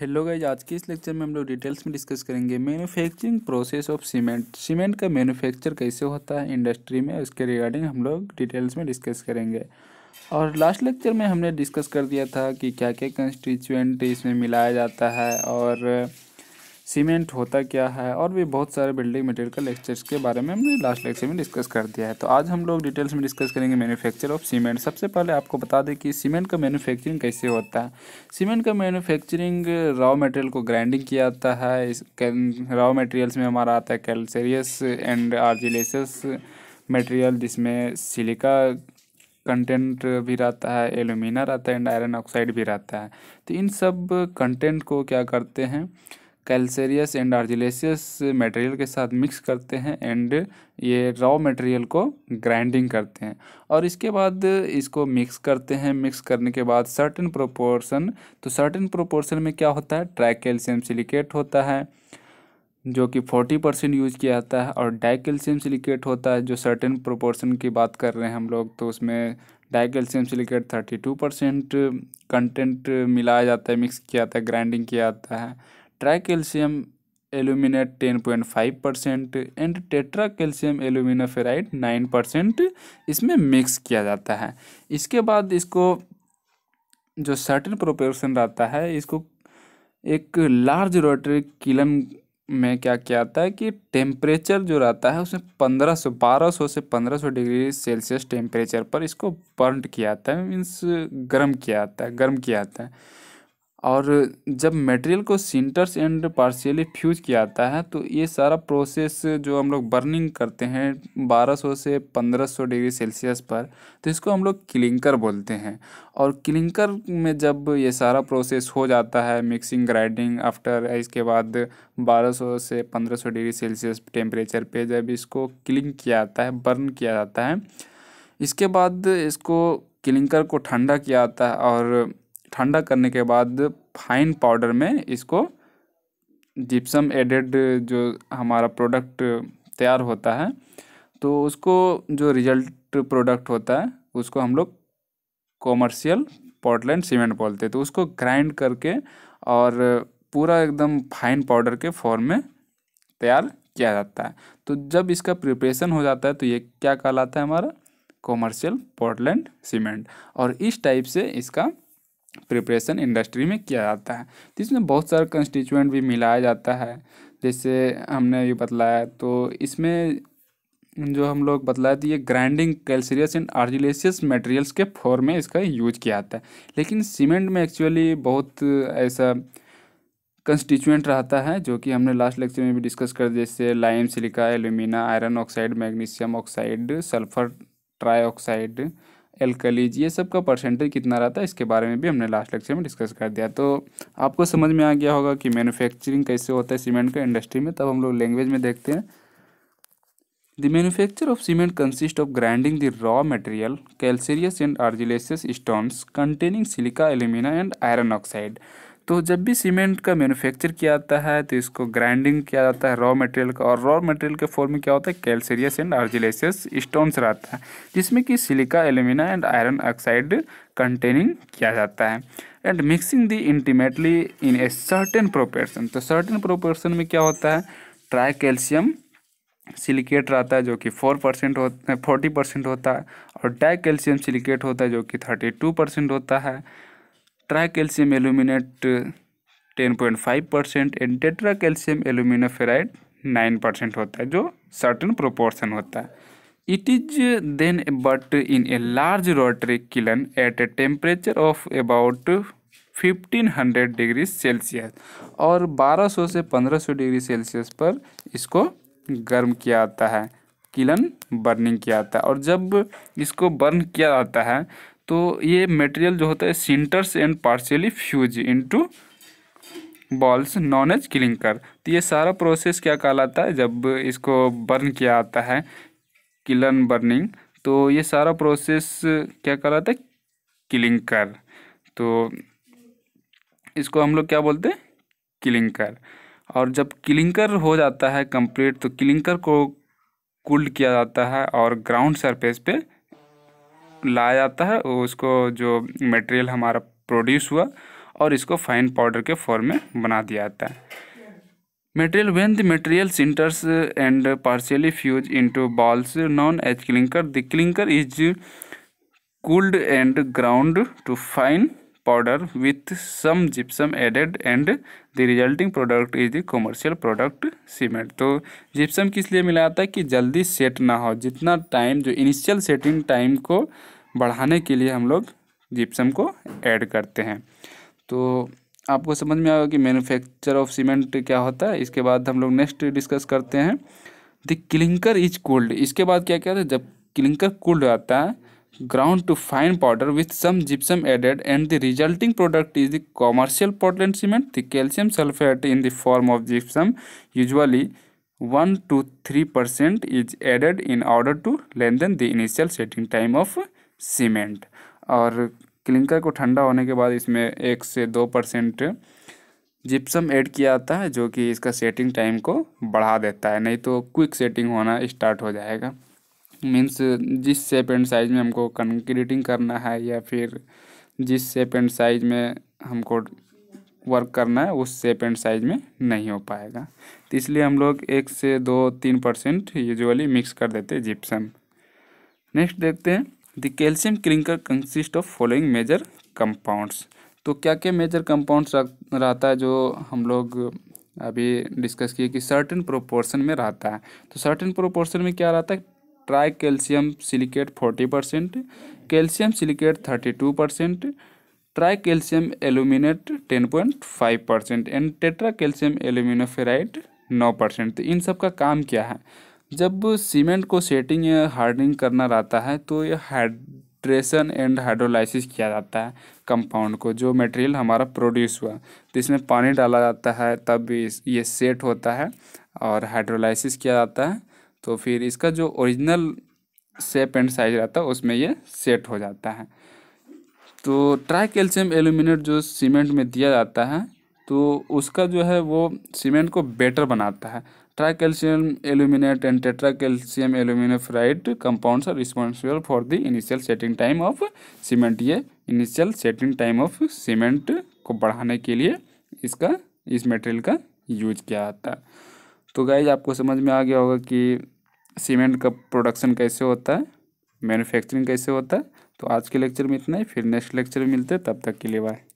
Hello guys आज के इस लेक्चर में हम लोग डिटेल्स में डिस्कस करेंगे manufacturing process of cement cement का मैन्युफैक्चर कैसे होता है इंडस्ट्री में उसके रिगार्डिंग हम लोग डिटेल्स में डिस्कस करेंगे और लास्ट लेक्चर में हमने डिस्कस कर दिया था कि क्या क्या कंस्टिट्यूएंट इसमें मिलाया जाता है और सीमेंट होता क्या है और भी बहुत सारे बिल्डिंग मटेरियल का लेक्चर्स के बारे में हमने लास्ट लेक्चर में डिस्कस कर दिया है तो आज हम लोग डिटेल्स में डिस्कस करेंगे मैन्युफैक्चर ऑफ सीमेंट सबसे पहले आपको बता दें कि सीमेंट का मैन्युफैक्चरिंग कैसे होता है सीमेंट का मैन्युफैक्चरिंग रॉ मटेरियल को ग्राइंडिंग किया जाता है इस रॉ मटेरियल्स में हमारा आता है कैल्सेरियस एंड आर्जिलेसियस मटेरियल जिसमें सिलिका कंटेंट भी रहता है एलुमिना रहता है एंड आयरन ऑक्साइड भी रहता है तो इन सब कंटेंट को क्या करते हैं कैल्सेरियस एंड आर्जिलेसियस मटेरियल के साथ मिक्स करते हैं एंड ये रॉ मटेरियल को ग्राइंडिंग करते हैं और इसके बाद इसको मिक्स करते हैं मिक्स करने के बाद सर्टेन प्रोपोर्शन तो सर्टेन प्रोपोर्शन में क्या होता है कैल्शियम सिलिकेट होता है जो कि फोर्टी परसेंट यूज किया जाता है और डाई कैल्शियम सिलिकेट होता है जो सर्टेन प्रोपोर्शन की बात कर रहे हैं हम लोग तो उसमें di calcium silicate thirty two percent content मिलाया जाता है मिक्स किया जाता है ग्राइंडिंग किया जाता है tri calcium aluminate ten point five percent and tetra calcium aluminoferrite nine percent इसमें मिक्स किया जाता है इसके बाद इसको जो सर्टेन प्रोपोर्शन रहता है इसको एक लार्ज रोटरी किलन में क्या किया जाता है कि टेम्परेचर जो रहता है उसमें पंद्रह सौ बारह सौ से पंद्रह सौ डिग्री सेल्सियस टेम्परेचर पर इसको बर्न किया जाता है मीन्स गर्म किया जाता है गर्म किया जाता है और जब मटेरियल को सिंटर्स एंड पार्शियली फ्यूज किया जाता है तो ये सारा प्रोसेस जो हम लोग बर्निंग करते हैं 1200 से 1500 डिग्री सेल्सियस पर तो इसको हम लोग क्लिंकर बोलते हैं और क्लिंकर में जब ये सारा प्रोसेस हो जाता है मिक्सिंग ग्राइंडिंग आफ्टर इसके बाद 1200 से 1500 डिग्री सेल्सियस टेम्परेचर पर जब इसको क्लिंग किया जाता है बर्न किया जाता है इसके बाद इसको क्लिंकर को ठंडा किया जाता है और ठंडा करने के बाद फाइन पाउडर में इसको जिप्सम एडेड जो हमारा प्रोडक्ट तैयार होता है तो उसको जो रिजल्ट प्रोडक्ट होता है उसको हम लोग कॉमर्शियल पोर्टलैंड सीमेंट बोलते हैं तो उसको ग्राइंड करके और पूरा एकदम फाइन पाउडर के फॉर्म में तैयार किया जाता है तो जब इसका प्रिपरेशन हो जाता है तो ये क्या कहलाता है हमारा कॉमर्शियल पोर्टलैंड सीमेंट और इस टाइप से इसका प्रिपरेशन इंडस्ट्री में किया जाता है तो इसमें बहुत सारे कंस्टिट्यूएंट भी मिलाया जाता है जैसे हमने ये बतलाया तो इसमें जो हम लोग बतलाए थे ये grinding calcareous and argillaceous materials के फॉर्म में इसका यूज किया जाता है लेकिन सीमेंट में एक्चुअली बहुत ऐसा कंस्टिट्यूएंट रहता है जो कि हमने लास्ट लेक्चर में भी डिस्कस कर जैसे lime silica alumina iron oxide magnesium oxide sulphur tri oxide alkalis ये सब का परसेंटेज कितना रहता है इसके बारे में भी हमने लास्ट लेक्चर में डिस्कस कर दिया तो आपको समझ में आ गया होगा कि मैन्युफैक्चरिंग कैसे होता है सीमेंट का इंडस्ट्री में तब हम लोग लैंग्वेज में देखते हैं the manufacture of cement consist of grinding the raw material calcareous and argillaceous stones containing silica alumina and iron oxide तो जब भी सीमेंट का मैन्युफैक्चर किया जाता है तो इसको ग्राइंडिंग किया जाता है रॉ मटेरियल का और रॉ मटेरियल के फॉर्म में क्या होता है कैल्सेरियस एंड आर्जिलेसियस स्टोन्स रहता है जिसमें कि silica alumina and iron oxide containing किया जाता है and mixing the intimately in a certain proportion तो सर्टेन प्रोपोर्शन में क्या होता है ट्राई कैल्शियम सिलिकेट रहता है जो कि फोर परसेंट होता है फोर्टी परसेंट होता है और डाई कैल्शियम सिलिकेट होता है जो कि थर्टी टू परसेंट होता है tri calcium aluminate ten point five percent and tetra calcium aluminoferrite nine percent होता है जो सर्टन प्रोपोर्शन होता है is then but in a large rotary kiln at a temperature of about fifteen 1500 degree Celsius और 1200 से 1500 degree Celsius पर इसको गर्म किया जाता है किलन बर्निंग किया जाता है और जब इसको बर्न किया जाता है तो ये मटेरियल जो होता है sinters and partially fuse into balls known as clinker तो ये सारा प्रोसेस क्या कहलाता है जब इसको बर्न किया आता है किलन बर्निंग तो ये सारा प्रोसेस क्या कहलाता है क्लिंकर तो इसको हम लोग क्या बोलते हैं क्लिंकर और जब क्लिंकर हो जाता है कंप्लीट तो क्लिंकर को कूल्ड किया जाता है और ग्राउंड सरफेस पे लाया जाता है उसको जो मटेरियल हमारा प्रोड्यूस हुआ और इसको फाइन पाउडर के फॉर्म में बना दिया जाता है material when the material sinters and partially fuse into balls known as clinker the clinker is cooled and ground to fine powder with some gypsum added and the resulting product is the commercial product cement तो gypsum किस लिए मिलाया था कि जल्दी set ना हो जितना टाइम जो इनिशियल सेटिंग टाइम को बढ़ाने के लिए हम लोग जिप्सम को ऐड करते हैं तो आपको समझ में आएगा कि मैन्युफैक्चर ऑफ सीमेंट क्या होता है इसके बाद हम लोग नेक्स्ट डिस्कस करते हैं द क्लिंकर इज कोल्ड इसके बाद क्या कहते हैं जब क्लिंकर कोल्ड आता है ground to fine powder with some gypsum added and the resulting product is the commercial Portland cement. The calcium sulfate in the form of gypsum usually 1 to 3 percent is added in order to lengthen the initial setting time of cement. और clinker को ठंडा होने के बाद इसमें एक से दो परसेंट जिप्सम ऐड किया जाता है जो कि इसका सेटिंग टाइम को बढ़ा देता है नहीं तो क्विक सेटिंग होना स्टार्ट हो जाएगा मीन्स जिस शेप एंड साइज़ में हमको कंक्रीटिंग करना है या फिर जिस शेप एंड साइज़ में हमको वर्क करना है उस शेप एंड साइज में नहीं हो पाएगा तो इसलिए हम लोग एक से दो तीन परसेंट यूजली मिक्स कर देते हैं जिप्सम नेक्स्ट देखते हैं the calcium clinker consist of following major compounds तो क्या क्या मेजर कंपाउंड्स रहता है जो हम लोग अभी डिस्कस किए कि सर्टेन प्रोपोर्शन में रहता है तो सर्टेन प्रोपोर्शन में क्या रहता है tri calcium silicate forty percent calcium silicate thirty two percent tri calcium aluminate ten point five percent and tetra calcium aluminoferrite नौ परसेंट तो इन सब का काम क्या है जब सीमेंट को सेटिंग या हार्डनिंग करना रहता है तो ये हाइड्रेशन एंड हाइड्रोलाइसिस किया जाता है कंपाउंड को जो मटेरियल हमारा प्रोड्यूस हुआ तो इसमें पानी डाला जाता है तब ये सेट होता है और हाइड्रोलाइसिस किया जाता है तो फिर इसका जो ओरिजिनल शेप एंड साइज रहता है उसमें ये सेट हो जाता है तो ट्राई कैल्शियम एल्यूमिनेट जो सीमेंट में दिया जाता है तो उसका जो है वो सीमेंट को बेटर बनाता है tri calcium aluminate and tetra calcium aluminoferrite compound are responsible for the initial setting time of cement ये initial setting time of cement को बढ़ाने के लिए इसका इस मटेरियल का यूज किया जाता है तो गाइज आपको समझ में आ गया होगा कि सीमेंट का प्रोडक्शन कैसे होता है मैन्युफैक्चरिंग कैसे होता है तो आज के लेक्चर में इतना ही फिर नेक्स्ट लेक्चर में मिलते हैं तब तक के लिए बाय